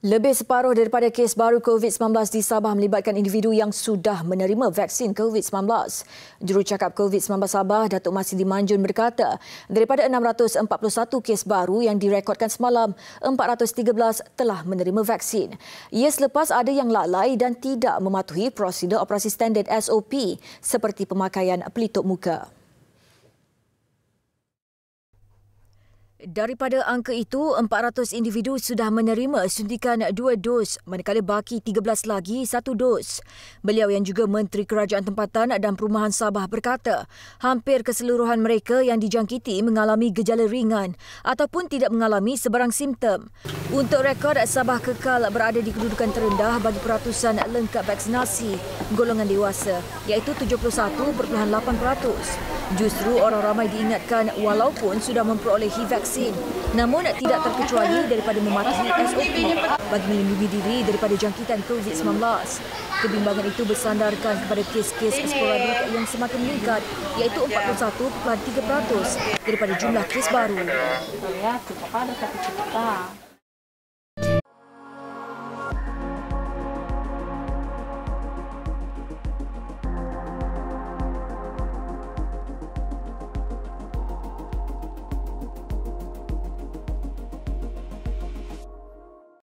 Lebih separuh daripada kes baru COVID-19 di Sabah melibatkan individu yang sudah menerima vaksin COVID-19. Jurucakap COVID-19 Sabah, Datuk Masih Dimanjun berkata, daripada 641 kes baru yang direkodkan semalam, 413 telah menerima vaksin. Ia selepas ada yang lalai dan tidak mematuhi prosedur operasi standard SOP seperti pemakaian pelitup muka. Daripada angka itu, 400 individu sudah menerima suntikan dua dos manakala baki 13 lagi satu dos. Beliau yang juga Menteri Kerajaan Tempatan dan Perumahan Sabah berkata, hampir keseluruhan mereka yang dijangkiti mengalami gejala ringan ataupun tidak mengalami sebarang simptom. Untuk rekod, Sabah kekal berada di kedudukan terendah bagi peratusan lengkap vaksinasi golongan dewasa iaitu 71.8%. Justru orang ramai diingatkan walaupun sudah memperolehi vaksin vaksin. Namun tidak terkecuali daripada mematuhi SOP bagi melindungi diri daripada jangkitan COVID-19. Kebimbangan itu bersandarkan kepada kes-kes esporadik yang semakin meningkat iaitu 41.3% daripada jumlah kes baru. Ya, kita pada satu cerita.